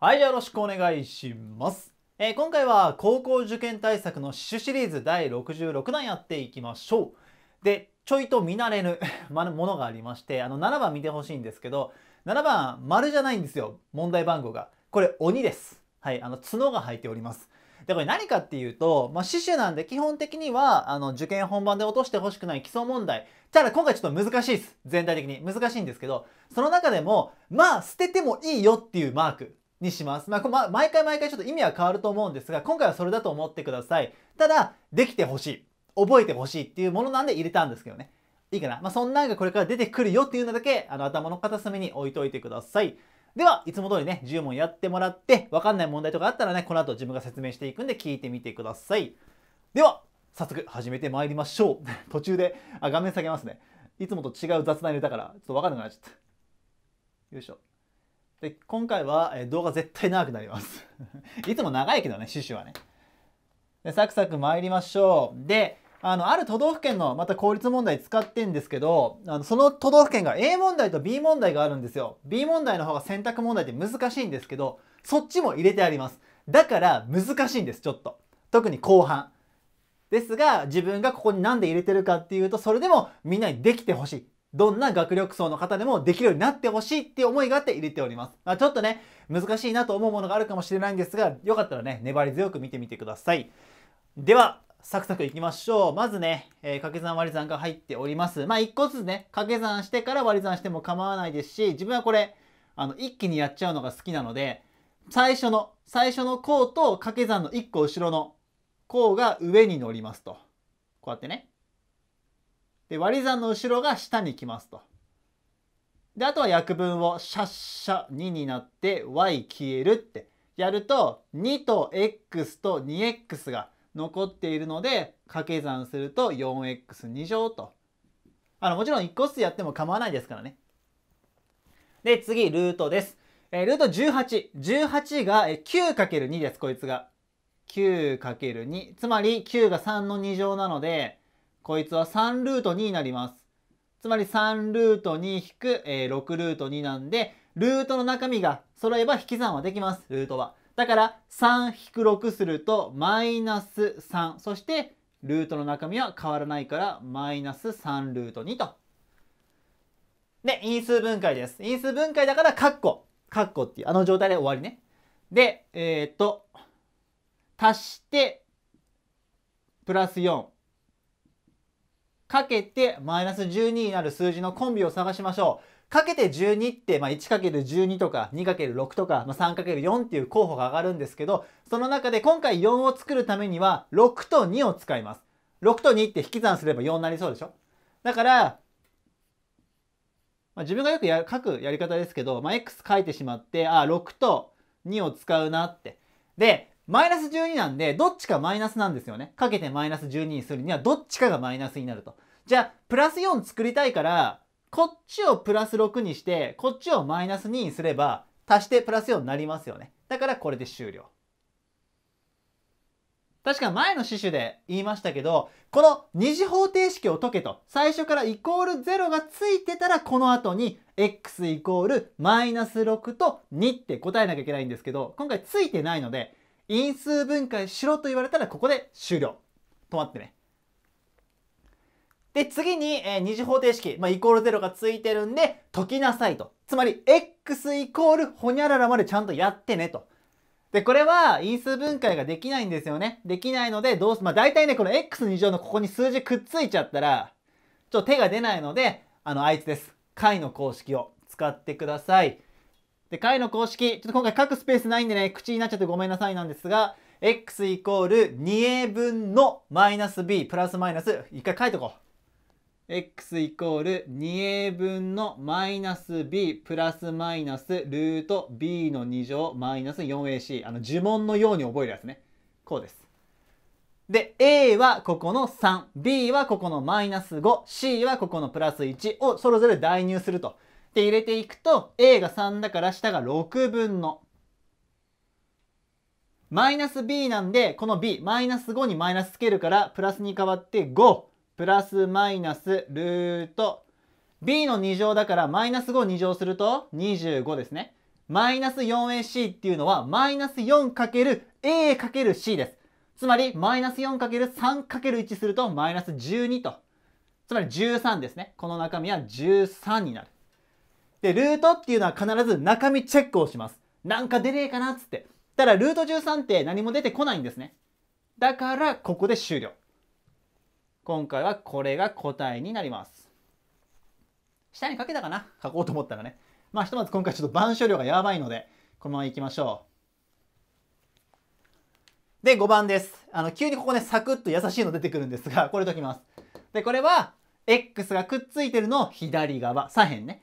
はいよろしくお願いします、えー、今回は高校受験対策の死守シリーズ第66弾やっていきましょうでちょいと見慣れぬ ものがありましてあの7番見てほしいんですけど7番丸じゃないんですよ問題番号がこれ鬼ですはいあの角が入っておりますでこれ何かっていうと、まあ、死守なんで基本的にはあの受験本番で落としてほしくない基礎問題ただ今回ちょっと難しいです全体的に難しいんですけどその中でもまあ捨ててもいいよっていうマークにします。まあ、ま毎回毎回ちょっと意味は変わると思うんですが、今回はそれだと思ってください。ただ、できてほしい。覚えてほしいっていうものなんで入れたんですけどね。いいかな。まあ、そんなんがこれから出てくるよっていうのだけ、あの、頭の片隅に置いといてください。では、いつも通りね、10問やってもらって、わかんない問題とかあったらね、この後自分が説明していくんで聞いてみてください。では、早速始めてまいりましょう。途中で、あ、画面下げますね。いつもと違う雑談入れたから、ちょっとわかんなくなっちゃった。よいしょ。で今回は動画絶対長くなります いつも長いけどね趣旨はねでサクサク参りましょうであのある都道府県のまた効率問題使ってんですけどあのその都道府県が A 問題と B 問題があるんですよ B 問題の方が選択問題って難しいんですけどそっちも入れてありますだから難しいんですちょっと特に後半ですが自分がここに何で入れてるかっていうとそれでもみんなにできてほしいどんな学力層の方でもできるようになってほしいっていう思いがあって入れております。まあ、ちょっとね、難しいなと思うものがあるかもしれないんですが、よかったらね、粘り強く見てみてください。では、サクサクいきましょう。まずね、えー、掛け算割り算が入っております。まあ、1個ずつね、掛け算してから割り算しても構わないですし、自分はこれ、あの、一気にやっちゃうのが好きなので、最初の、最初の項と掛け算の1個後ろの項が上に乗りますと。こうやってね。で、割り算の後ろが下に来ますと。で、あとは約分をシャッシャ2になって y 消えるってやると2と x と 2x が残っているので掛け算すると 4x2 乗と。あの、もちろん1個ずつやっても構わないですからね。で、次、ルートです。えー、ルート18。18が 9×2 です、こいつが。9×2。つまり9が3の2乗なので、こいつは3ルート2になります。つまり3ルート2引く、えー、6ルート2なんで、ルートの中身が揃えば引き算はできます、ルートは。だから3引く6するとマイナス3。そしてルートの中身は変わらないからマイナス3ルート2と。で、因数分解です。因数分解だからカッコ。カッコっていうあの状態で終わりね。で、えー、っと、足してプラス4。かけてマイナス12になる数字のコンビを探しましょう。かけて12って、まあ、1×12 とか 2×6 とか、まあ、3×4 っていう候補が上がるんですけど、その中で今回4を作るためには6と2を使います。6と2って引き算すれば4になりそうでしょだから、まあ、自分がよくや書くやり方ですけど、まあ、X 書いてしまって、あ、6と2を使うなって。で、マイナス12なんで、どっちかマイナスなんですよね。かけてマイナス12にするには、どっちかがマイナスになると。じゃあ、プラス4作りたいから、こっちをプラス6にして、こっちをマイナス2にすれば、足してプラス4になりますよね。だからこれで終了。確か前の死守で言いましたけど、この二次方程式を解けと、最初からイコール0がついてたら、この後に x イコールマイナス6と2って答えなきゃいけないんですけど、今回ついてないので、因数分解しろと言われたらここで終了止まってねで次に、えー、二次方程式、まあ、イコール0がついてるんで解きなさいとつまり x イコールほにゃららまでちゃんとやってねとでこれは因数分解ができないんですよねできないのでどうすまあ大体ねこの x2 乗のここに数字くっついちゃったらちょっと手が出ないのであのあいつです解の公式を使ってくださいで、解の公式、ちょっと今回書くスペースないんでね、口になっちゃってごめんなさいなんですが、x イコール 2a 分のマイナス b プラスマイナス、一回書いとこう。x イコール 2a 分のマイナス b プラスマイナスルート b の2乗マイナス 4ac あの呪文のように覚えるやつねこうですで a はここの 3b はここのマイナス 5c はここのプラス1をそれぞれ代入するとって入れていくと A が3だから下が6分のマイナス B なんでこの B マイナス5にマイナスつけるからプラスに変わって5プラスマイナスルート B の2乗だからマイナス5 2乗すると25ですね。マイナス 4AC っていうのはマイナス 4×A×C です。つまりマイナス 4×3×1 するとマイナス12と。つまり13ですね。この中身は13になる。で、ルートっていうのは必ず中身チェックをします。なんか出れえかなっつって。ただ、ルート13って何も出てこないんですね。だから、ここで終了。今回はこれが答えになります。下に書けたかな書こうと思ったらね。まあ、ひとまず今回ちょっと版書量がやばいので、このまま行きましょう。で、5番です。あの、急にここね、サクッと優しいの出てくるんですが、これときます。で、これは、X がくっついてるのを左側、左辺ね。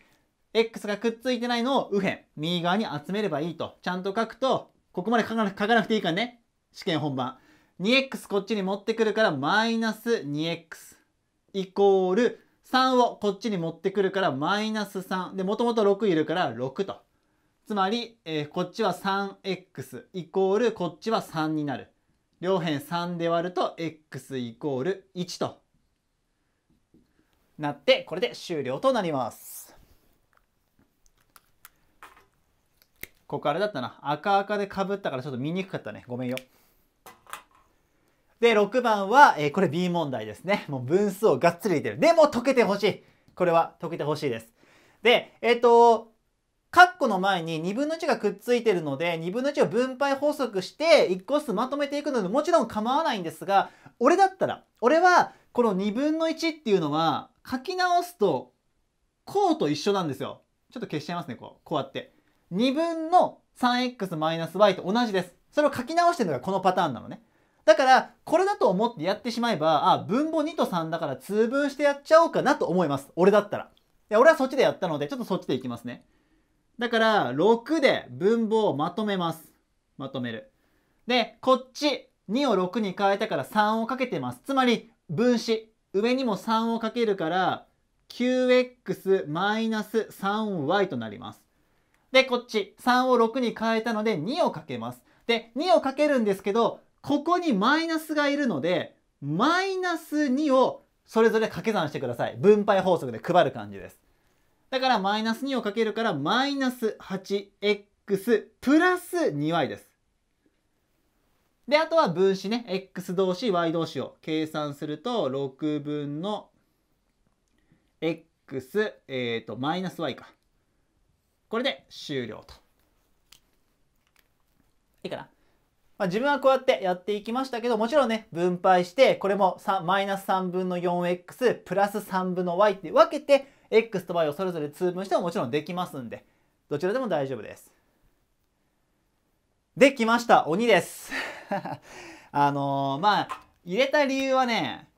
x がくっついてないのを右辺、右側に集めればいいと。ちゃんと書くと、ここまで書かなくていいからね。試験本番。2x こっちに持ってくるから、マイナス 2x イコール3をこっちに持ってくるから、マイナス3。で、もともと6いるから6と。つまり、えー、こっちは 3x イコールこっちは3になる。両辺3で割ると x イコール1となってこれで終了となります。ここあれだったな。赤赤でかぶったからちょっと見にくかったね。ごめんよ。で、6番は、えー、これ B 問題ですね。もう分数をがっつり入れてる。でも解けてほしい。これは解けてほしいです。で、えっ、ー、と、カッコの前に2分の1がくっついてるので、2分の1を分配法則して1個ずつまとめていくので、もちろん構わないんですが、俺だったら、俺はこの2分の1っていうのは書き直すと、こうと一緒なんですよ。ちょっと消しちゃいますね、こう。こうやって。2分の 3x-y と同じです。それを書き直してるのがこのパターンなのね。だから、これだと思ってやってしまえば、あ、分母2と3だから通分してやっちゃおうかなと思います。俺だったら。いや、俺はそっちでやったので、ちょっとそっちでいきますね。だから、6で分母をまとめます。まとめる。で、こっち、2を6に変えたから3をかけてます。つまり、分子。上にも3をかけるから、9x-3y となります。で、こっち3を6に変えたので2をかけます。で、2をかけるんですけど、ここにマイナスがいるので、マイナス2をそれぞれ掛け算してください。分配法則で配る感じです。だからマイナス2をかけるからマイナス 8x プラス 2y です。で、あとは分子ね、x 同士、y 同士を計算すると、6分の x、えっ、ー、と、マイナス y か。これで終了と。いいかなまあ、自分はこうやってやっていきましたけど、もちろんね、分配して、これもマイナス3分の 4x プラス3分の y って分けて、x と y をそれぞれ通分してももちろんできますんで、どちらでも大丈夫です。で、きました。鬼です。あのー、まあ、入れた理由はね、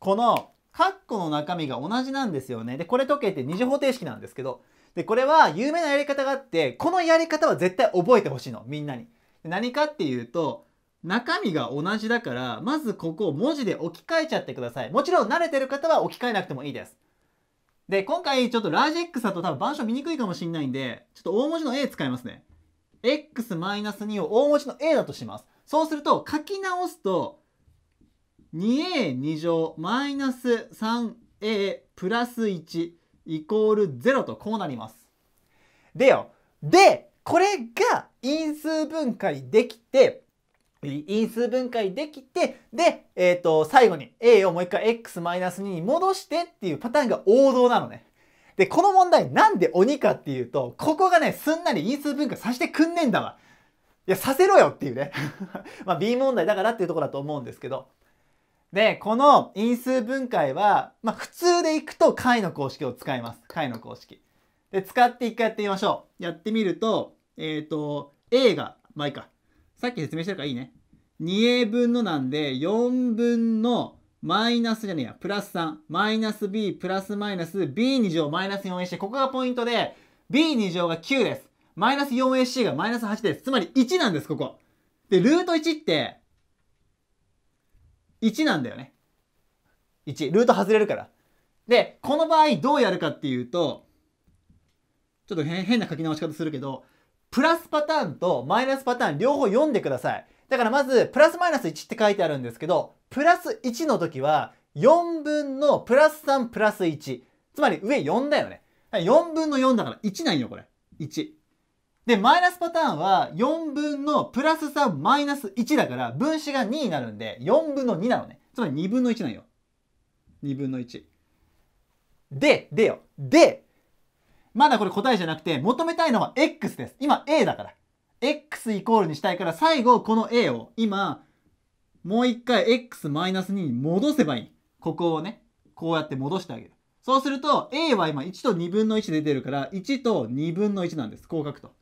このカッコの中身が同じなんですよね。で、これ解けて二次方程式なんですけど、で、これは有名なやり方があって、このやり方は絶対覚えてほしいの、みんなに。何かっていうと、中身が同じだから、まずここを文字で置き換えちゃってください。もちろん慣れてる方は置き換えなくてもいいです。で、今回ちょっとラージ X だと多分板書見にくいかもしんないんで、ちょっと大文字の A 使いますね。x-2 を大文字の A だとします。そうすると、書き直すと、2a2 乗マイナス 3a プラス1イコール0とこうなります。でよ。で、これが因数分解できて、因数分解できて、で、えっ、ー、と、最後に a をもう一回 x-2 に戻してっていうパターンが王道なのね。で、この問題なんで鬼かっていうと、ここがね、すんなり因数分解させてくんねえんだわ。いや、させろよっていうね。まあ、B 問題だからっていうとこだと思うんですけど。で、この因数分解は、まあ、普通でいくと解の公式を使います。解の公式。で、使って一回やってみましょう。やってみると、えっ、ー、と、A が、まあいいか。さっき説明してるからいいね。2A 分のなんで、4分のマイナスじゃねえや、プラス3、マイナス B、プラスマイナス B2 乗マイナス 4AC。ここがポイントで、B2 乗が9です。マイナス 4AC がマイナス8です。つまり1なんです、ここ。で、ルート1って、1なんだよね。1。ルート外れるから。で、この場合どうやるかっていうと、ちょっと変な書き直し方するけど、プラスパターンとマイナスパターン両方読んでください。だからまず、プラスマイナス1って書いてあるんですけど、プラス1の時は、4分のプラス3プラス1。つまり上4だよね。4分の4だから1なんよ、これ。1。で、マイナスパターンは4分のプラス3マイナス1だから分子が2になるんで4分の2なのね。つまり2分の1なんよ。2分の1。で、でよ。で、まだこれ答えじゃなくて求めたいのは x です。今 a だから。x イコールにしたいから最後この a を今もう一回 x-2 に戻せばいい。ここをね、こうやって戻してあげる。そうすると a は今1と2分の1で出てるから1と2分の1なんです。こう書くと。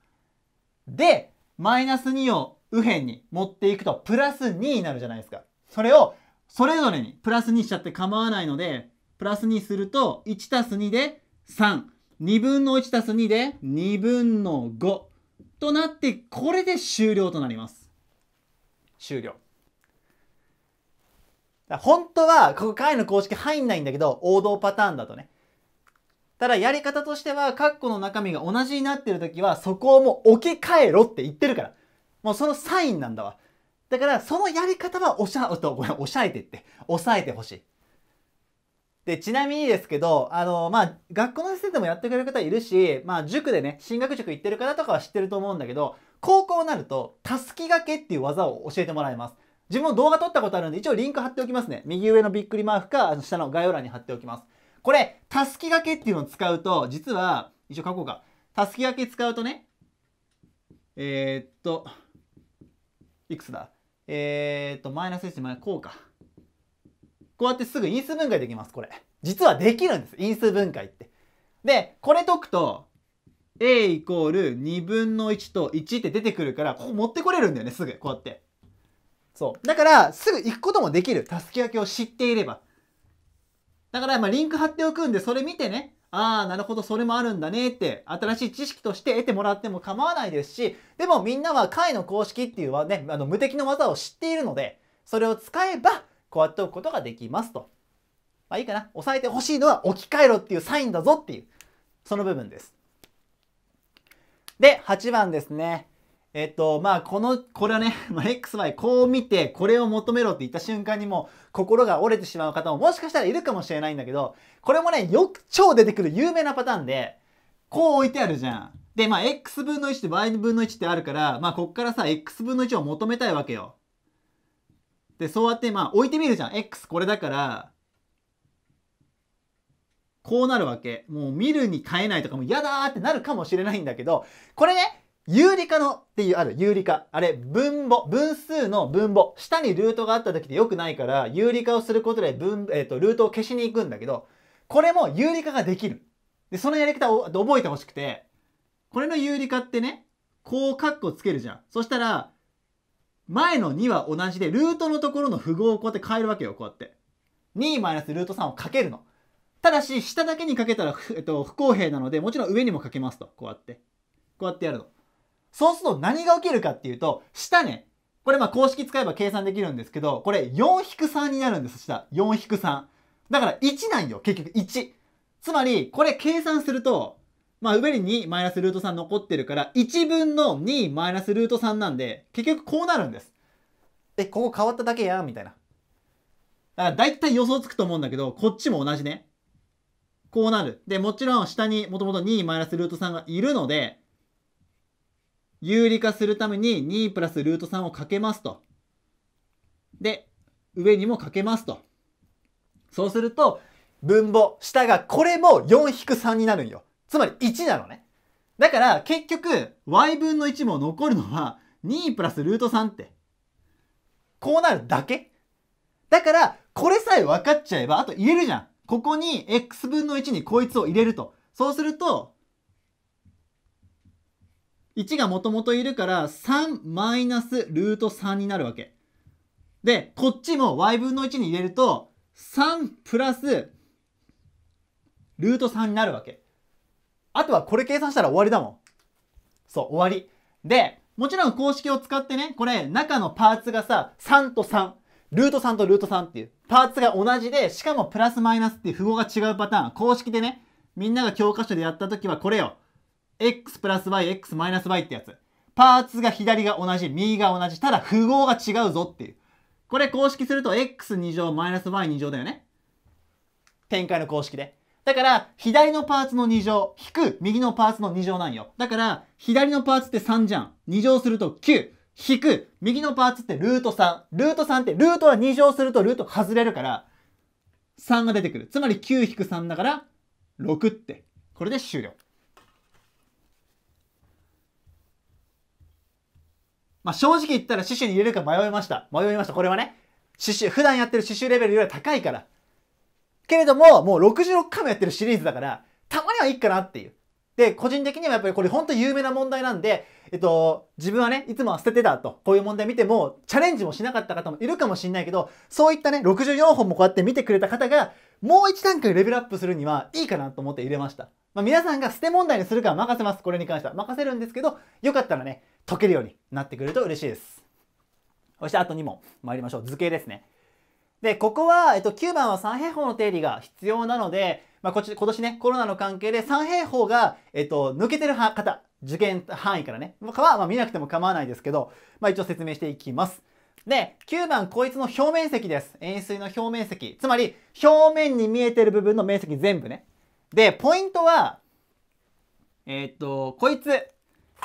で、マイナス2を右辺に持っていくと、プラス2になるじゃないですか。それを、それぞれにプラス2しちゃって構わないので、プラス2すると、1たす2で3。2分の1たす2で2分の5。となって、これで終了となります。終了。本当は、ここ解の公式入んないんだけど、王道パターンだとね、ただやり方としては、カッコの中身が同じになってる時は、そこをもう置き換えろって言ってるから。もうそのサインなんだわ。だから、そのやり方はおしゃ、ごめん、おしゃえてって、抑えてほしい。で、ちなみにですけど、あの、まあ、学校の先生でもやってくれる方いるし、まあ、塾でね、進学塾行ってる方とかは知ってると思うんだけど、高校になると、たすきがけっていう技を教えてもらいます。自分も動画撮ったことあるんで、一応リンク貼っておきますね。右上のびっくりマークか、あの下の概要欄に貼っておきます。これ、たすき掛けっていうのを使うと、実は、一応書こうか。たすき掛け使うとね、えー、っと、いくつだえー、っと、マイナス1マイナス、こうか。こうやってすぐ因数分解できます、これ。実はできるんです、因数分解って。で、これ解くと、a イコール2分の1と1って出てくるから、ここ持ってこれるんだよね、すぐ、こうやって。そう。だから、すぐ行くこともできる。たすき掛けを知っていれば。だから、まリンク貼っておくんで、それ見てね、ああ、なるほど、それもあるんだねって、新しい知識として得てもらっても構わないですし、でもみんなは解の公式っていうね、あの無敵の技を知っているので、それを使えば、こうやっておくことができますと。まあいいかな。押さえてほしいのは置き換えろっていうサインだぞっていう、その部分です。で、8番ですね。えっと、まあ、この、これはね、まあ、XY こう見て、これを求めろって言った瞬間にもう、心が折れてしまう方ももしかしたらいるかもしれないんだけど、これもね、よく超出てくる有名なパターンで、こう置いてあるじゃん。で、まあ、x 分の1と y 分の1ってあるから、まあ、こっからさ、x 分の1を求めたいわけよ。で、そうやって、まあ、置いてみるじゃん。x これだから、こうなるわけ。もう見るに変えないとかも嫌だーってなるかもしれないんだけど、これね、有理化のっていうある有理化。あれ、分母、分数の分母。下にルートがあった時で良くないから、有理化をすることで分、えっ、ー、と、ルートを消しに行くんだけど、これも有理化ができる。で、そのやり方を覚えてほしくて、これの有理化ってね、こうカッコつけるじゃん。そしたら、前の2は同じで、ルートのところの符号をこうやって変えるわけよ、こうやって。2マイナスルート3をかけるの。ただし、下だけにかけたら、えっと、不公平なので、もちろん上にもかけますと。こうやって。こうやってやるの。そうすると何が起きるかっていうと、下ね、これまあ公式使えば計算できるんですけど、これ4-3になるんです、下。4-3。だから1なんよ、結局1。つまり、これ計算すると、まあ上に2マイナスルート3残ってるから、1分の2マイナスルート3なんで、結局こうなるんです。え、ここ変わっただけやみたいな。だから大体予想つくと思うんだけど、こっちも同じね。こうなる。で、もちろん下にもともと2マイナスルート3がいるので、有理化するために2プラスルート3をかけますと。で、上にもかけますと。そうすると、分母、下がこれも4引く3になるんよ。つまり1なのね。だから結局、y 分の1も残るのは2プラスルート3って。こうなるだけ。だから、これさえ分かっちゃえば、あと入れるじゃん。ここに x 分の1にこいつを入れると。そうすると、1がもともといるから3マイナスルート3になるわけ。で、こっちも y 分の1に入れると3プラスルート3になるわけ。あとはこれ計算したら終わりだもん。そう、終わり。で、もちろん公式を使ってね、これ中のパーツがさ、3と3。ルート3とルート3っていう。パーツが同じで、しかもプラスマイナスっていう符号が違うパターン。公式でね、みんなが教科書でやった時はこれよ。x プラス y、x マイナス y ってやつ。パーツが左が同じ、右が同じ、ただ符号が違うぞっていう。これ公式すると x2 乗マイナス y2 乗だよね。展開の公式で。だから、左のパーツの2乗、引く右のパーツの2乗なんよ。だから、左のパーツって3じゃん。2乗すると9。引く右のパーツってルート3。ルート3って、ルートは2乗するとルート外れるから、3が出てくる。つまり9引く3だから、6って。これで終了。まあ、正直言ったら死守に入れるか迷いました。迷いました。これはね。刺繍、普段やってる刺繍レベルよりは高いから。けれども、もう66回もやってるシリーズだから、たまにはいいかなっていう。で、個人的にはやっぱりこれほんと有名な問題なんで、えっと、自分はね、いつもは捨ててたと、こういう問題見ても、チャレンジもしなかった方もいるかもしんないけど、そういったね、64本もこうやって見てくれた方が、もう一段階レベルアップするにはいいかなと思って入れました。まあ、皆さんが捨て問題にするかは任せます。これに関しては。任せるんですけど、よかったらね、解けるようになってくると嬉しいです。そしてあと2問参りましょう。図形ですね。で、ここは、えっと、9番は三平方の定理が必要なので、まあ、こっち今年ね、コロナの関係で三平方が、えっと、抜けてる方、受験範囲からね、は、まあ、見なくても構わないですけど、まあ、一応説明していきます。で、9番、こいつの表面積です。円錐の表面積。つまり、表面に見えてる部分の面積全部ね。で、ポイントは、えっと、こいつ、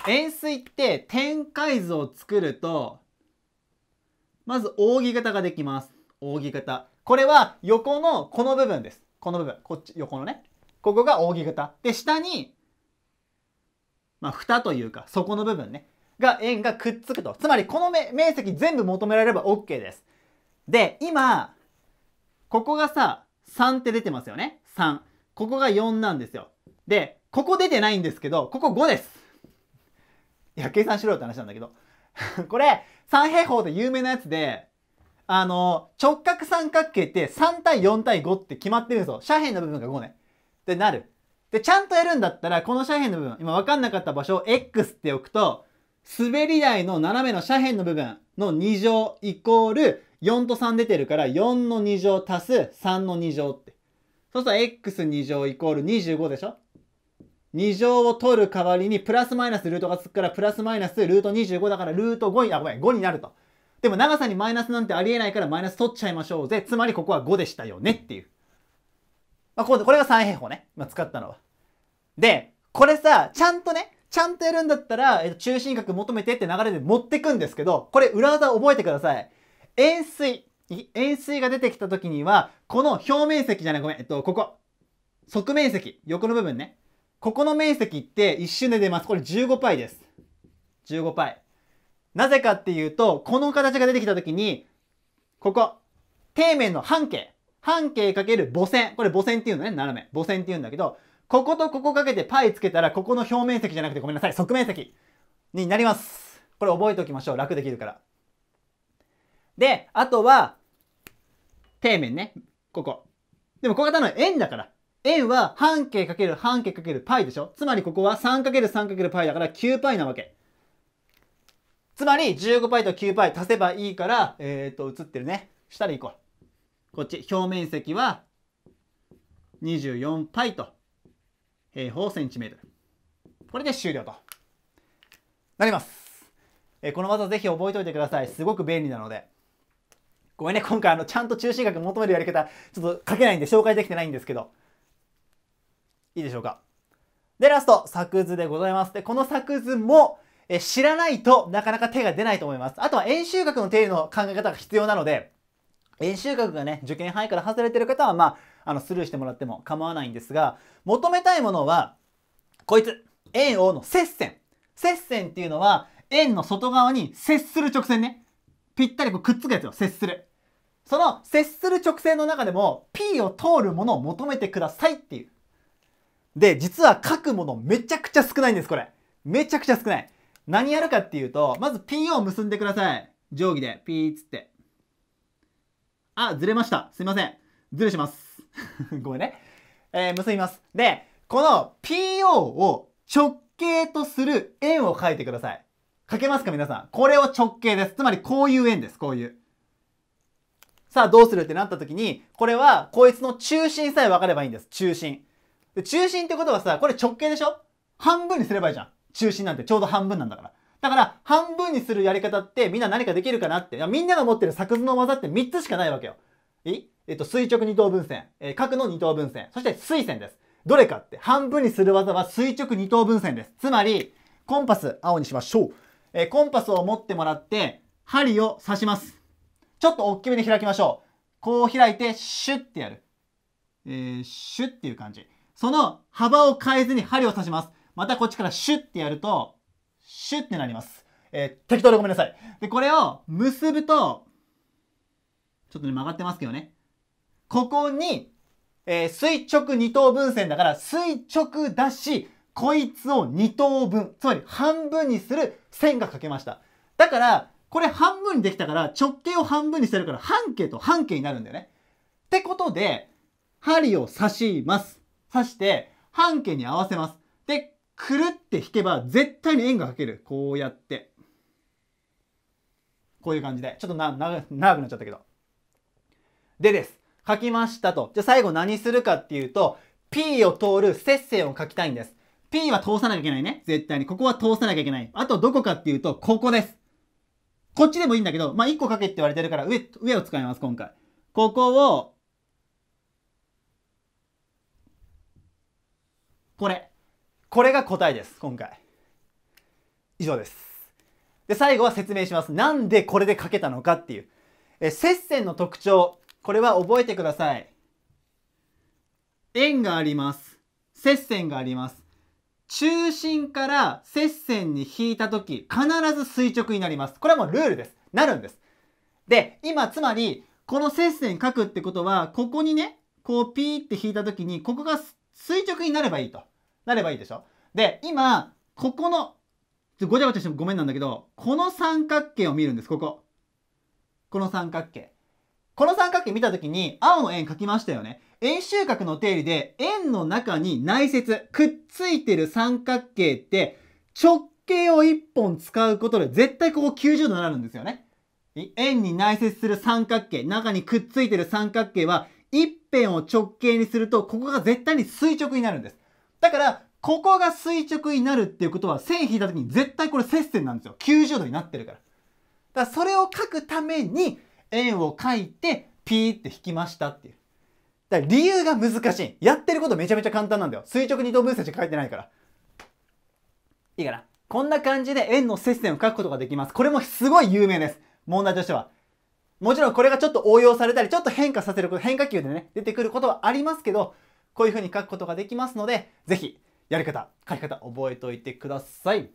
円錐って展開図を作るとまず扇形ができます扇形これは横のこの部分ですこの部分こっち横のねここが扇形で下にまあ蓋というか底の部分ねが円がくっつくとつまりこの面積全部求められれば OK ですで今ここがさ3って出てますよね3ここが4なんですよでここ出てないんですけどここ5ですや、計算しろよって話なんだけど。これ、三平方で有名なやつで、あの、直角三角形って3対4対5って決まってるんですよ。斜辺の部分が5ね。ってなる。で、ちゃんとやるんだったら、この斜辺の部分、今分かんなかった場所を X って置くと、滑り台の斜めの斜辺の部分の2乗イコール4と3出てるから4の2乗足す3の2乗って。そうすると x2 乗イコール25でしょ2乗を取る代わりに、プラスマイナスルートがつくから、プラスマイナスルート25だから、ルート5に、あ、ごめん、5になると。でも長さにマイナスなんてありえないから、マイナス取っちゃいましょうぜ。つまりここは5でしたよねっていう。まあ、これが三平方ね。まあ、使ったのは。で、これさ、ちゃんとね、ちゃんとやるんだったら、えっと、中心角求めてって流れで持ってくんですけど、これ裏技覚えてください。円錐。円錐が出てきた時には、この表面積じゃない、ごめん、えっと、ここ。側面積。横の部分ね。ここの面積って一瞬で出ます。これ15パイです。15パイ。なぜかっていうと、この形が出てきたときに、ここ、底面の半径。半径かける母線。これ母線っていうのね、斜め。母線っていうんだけど、こことここかけてパイつけたら、ここの表面積じゃなくてごめんなさい、側面積になります。これ覚えておきましょう。楽できるから。で、あとは、底面ね。ここ。でもここが多分円だから。円は半径かける半径かける π でしょつまりここは 3×3×π だから 9π なわけ。つまり 15π と 9π 足せばいいから、えっ、ー、と、写ってるね。下でいこう。こっち、表面積は 24π と平方センチメートル。これで終了となります。えー、この技ぜひ覚えておいてください。すごく便利なので。ごめんね、今回あの、ちゃんと中心学求めるやり方、ちょっと書けないんで紹介できてないんですけど、いいでしょうか。で、ラスト、作図でございます。で、この作図も、え知らないとなかなか手が出ないと思います。あとは演習学の定理の考え方が必要なので、演習学がね、受験範囲から外れてる方は、まあ、あの、スルーしてもらっても構わないんですが、求めたいものは、こいつ、円をの接線。接線っていうのは、円の外側に接する直線ね。ぴったりこうくっつくやつよ、接する。その接する直線の中でも P を通るものを求めてくださいっていうで、実は書くものめちゃくちゃ少ないんです、これ。めちゃくちゃ少ない。何やるかっていうと、まず P を結んでください。定規で。ピーっつって。あ、ずれました。すいません。ずれします。ごめんね。えー、結びます。で、この PO を直径とする円を書いてください。書けますか皆さん。これを直径です。つまりこういう円です。こういう。さあどうするってなった時に、これはこいつの中心さえ分かればいいんです。中心。で、中心ってことはさ、これ直径でしょ半分にすればいいじゃん。中心なんてちょうど半分なんだから。だから、半分にするやり方ってみんな何かできるかなって。みんなが持ってる作図の技って3つしかないわけよ。いえっと、垂直二等分線、えー、角の二等分線、そして垂線です。どれかって、半分にする技は垂直二等分線です。つまり、コンパス、青にしましょう。えー、コンパスを持ってもらって、針を刺します。ちょっと大きめで開きましょう。こう開いて、シュッてやる。えー、シュッっていう感じ。その幅を変えずに針を刺します。またこっちからシュッてやると、シュッてなります。えー、適当でごめんなさい。で、これを結ぶと、ちょっとね、曲がってますけどね。ここに、えー、垂直二等分線だから、垂直だし、こいつを2等分、つまり半分にする線が書けました。だから、これ半分にできたから直径を半分にしてるから半径と半径になるんだよね。ってことで、針を刺します。刺して、半径に合わせます。で、くるって引けば、絶対に円が描ける。こうやって。こういう感じで。ちょっとな、長くなっちゃったけど。でです。書きましたと。じゃあ最後何するかっていうと、P を通る接線を書きたいんです。P は通さなきゃいけないね。絶対に。ここは通さなきゃいけない。あとどこかっていうと、ここです。こっちでもいいんだけど、まあ、1個書けって言われてるから、上、上を使います、今回。ここを、これ。これが答えです、今回。以上です。で、最後は説明します。なんでこれで書けたのかっていう。え、接線の特徴。これは覚えてください。円があります。接線があります。中心から接線に引いた時、必ず垂直になります。これはもうルールです。なるんです。で、今、つまり、この接線書くってことは、ここにね、こうピーって引いた時に、ここが垂直になればいいと。なればいいでしょで、今、ここの、ちょごちゃごちゃしてもごめんなんだけど、この三角形を見るんです、ここ。この三角形。この三角形見た時に、青の円描きましたよね。円周角の定理で、円の中に内接、くっついてる三角形って、直径を1本使うことで、絶対ここ90度になるんですよね。円に内接する三角形、中にくっついてる三角形は、一辺を直径にすると、ここが絶対に垂直になるんです。だから、ここが垂直になるっていうことは、線引いた時に絶対これ接線なんですよ。90度になってるから。だからそれを書くために、円を書いて、ピーって引きましたっていう。だから理由が難しい。やってることめちゃめちゃ簡単なんだよ。垂直二等分線しか書いてないから。いいかな。こんな感じで円の接線を書くことができます。これもすごい有名です。問題としては。もちろんこれがちょっと応用されたり、ちょっと変化させること、変化球でね、出てくることはありますけど、こういう風に書くことができますので、ぜひやり方、書き方覚えておいてください。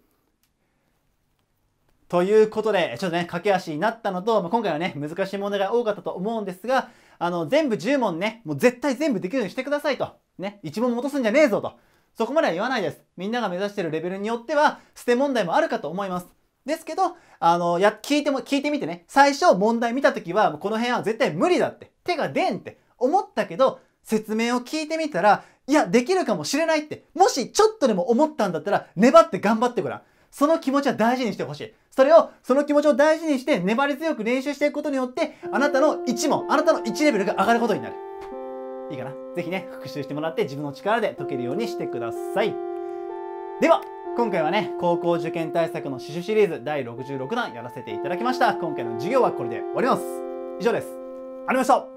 ということで、ちょっとね、駆け足になったのと、まあ、今回はね、難しい問題が多かったと思うんですが、あの、全部10問ね、もう絶対全部できるようにしてくださいと。ね、1問も落とすんじゃねえぞと。そこまでは言わないです。みんなが目指してるレベルによっては、捨て問題もあるかと思います。ですけど、あの、や、聞いても、聞いてみてね、最初問題見た時は、この辺は絶対無理だって、手が出んって思ったけど、説明を聞いてみたら、いや、できるかもしれないって、もしちょっとでも思ったんだったら、粘って頑張ってごらん。その気持ちは大事にしてほしい。それを、その気持ちを大事にして、粘り強く練習していくことによって、あなたの1問、あなたの1レベルが上がることになる。いいかなぜひね、復習してもらって自分の力で解けるようにしてください。では、今回はね、高校受験対策の刺繍シリーズ第66弾やらせていただきました。今回の授業はこれで終わります。以上です。ありがとうございました。